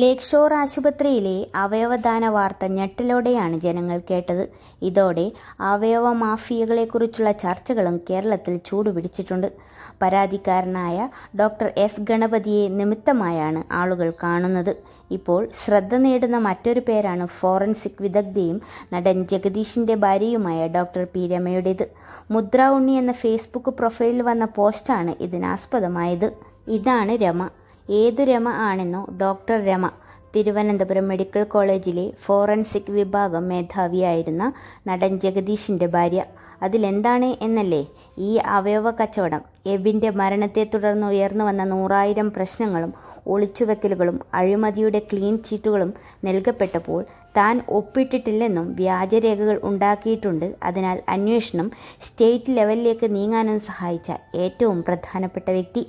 ലേക് shore ആശുപത്രിയിലെ അവയവദാന വാർത്ത ഞെട്ടലോടെയാണ് ജനങ്ങൾ കേട്ടത് ഇതോടെ അവയവ മാഫിയകളെക്കുറിച്ചുള്ള ചർച്ചകളും കേരളത്തിൽ ചൂടുപിടിച്ചിട്ടുണ്ട് പരാതിക്കാരനായ ഡോക്ടർ എസ് ഗണപതിയെ നിമിത്തമായാണ് ആളുകൾ കാണുന്നത് ഇപ്പോൾ ശ്രദ്ധ നേടുന്ന മറ്റൊരു പേരാണ് ഫോറൻസിക് വിദഗ്ധയും നടൻ ജഗദീഷിന്റെ ഭാര്യയുമായ ഡോക്ടർ പി രമയുടേത് മുദ്ര ഉണ്ണി എന്ന ഫേസ്ബുക്ക് പ്രൊഫൈലിൽ വന്ന പോസ്റ്റാണ് ഇതിനാസ്പദമായത് ഇതാണ് രമ ഏതു രമ ആണെന്നോ ഡോക്ടർ രമ തിരുവനന്തപുരം മെഡിക്കൽ കോളേജിലെ ഫോറൻസിക് വിഭാഗം മേധാവിയായിരുന്ന നടൻ ജഗദീഷിൻ്റെ ഭാര്യ അതിലെന്താണ് എന്നല്ലേ ഈ അവയവ കച്ചവടം എബിൻ്റെ മരണത്തെ തുടർന്ന് ഉയർന്നു വന്ന നൂറായിരം പ്രശ്നങ്ങളും ഒളിച്ചുവെക്കലുകളും അഴിമതിയുടെ ക്ലീൻ ചീറ്റുകളും നൽകപ്പെട്ടപ്പോൾ താൻ ഒപ്പിട്ടിട്ടില്ലെന്നും വ്യാജരേഖകൾ ഉണ്ടാക്കിയിട്ടുണ്ട് അതിനാൽ അന്വേഷണം സ്റ്റേറ്റ് ലെവലിലേക്ക് നീങ്ങാനും സഹായിച്ച ഏറ്റവും പ്രധാനപ്പെട്ട വ്യക്തി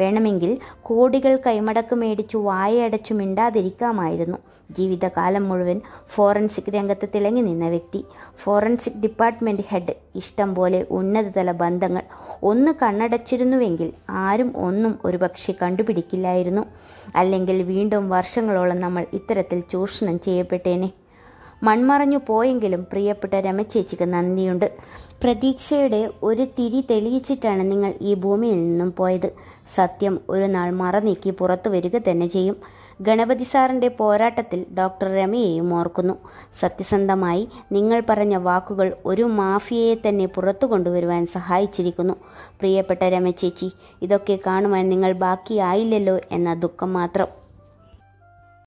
വേണമെങ്കിൽ കോടികൾ കൈമടക്ക് മേടിച്ചു വായയടച്ചു മിണ്ടാതിരിക്കാമായിരുന്നു ജീവിതകാലം മുഴുവൻ ഫോറൻസിക് രംഗത്ത് തിളങ്ങി നിന്ന വ്യക്തി ഫോറൻസിക് ഡിപ്പാർട്ട്മെൻറ്റ് ഹെഡ് ഇഷ്ടം പോലെ ഉന്നതതല ബന്ധങ്ങൾ ഒന്ന് കണ്ണടച്ചിരുന്നുവെങ്കിൽ ആരും ഒന്നും ഒരുപക്ഷെ കണ്ടുപിടിക്കില്ലായിരുന്നു അല്ലെങ്കിൽ വീണ്ടും വർഷങ്ങളോളം നമ്മൾ ഇത്തരത്തിൽ ചൂഷണം ചെയ്യപ്പെട്ടേനെ മൺമറഞ്ഞു പോയെങ്കിലും പ്രിയപ്പെട്ട രമച്ചേച്ചിക്ക് നന്ദിയുണ്ട് പ്രതീക്ഷയുടെ ഒരു തിരി തെളിയിച്ചിട്ടാണ് നിങ്ങൾ ഈ ഭൂമിയിൽ നിന്നും പോയത് സത്യം ഒരു നാൾ മറനീക്കി പുറത്തു വരിക തന്നെ ചെയ്യും ഗണപതി സാറിൻ്റെ പോരാട്ടത്തിൽ ഡോക്ടർ രമയെയും ഓർക്കുന്നു സത്യസന്ധമായി നിങ്ങൾ പറഞ്ഞ വാക്കുകൾ ഒരു മാഫിയയെ തന്നെ പുറത്തു കൊണ്ടുവരുവാൻ സഹായിച്ചിരിക്കുന്നു പ്രിയപ്പെട്ട രമ ചേച്ചി ഇതൊക്കെ കാണുവാൻ നിങ്ങൾ ബാക്കിയായില്ലല്ലോ എന്ന ദുഃഖം മാത്രം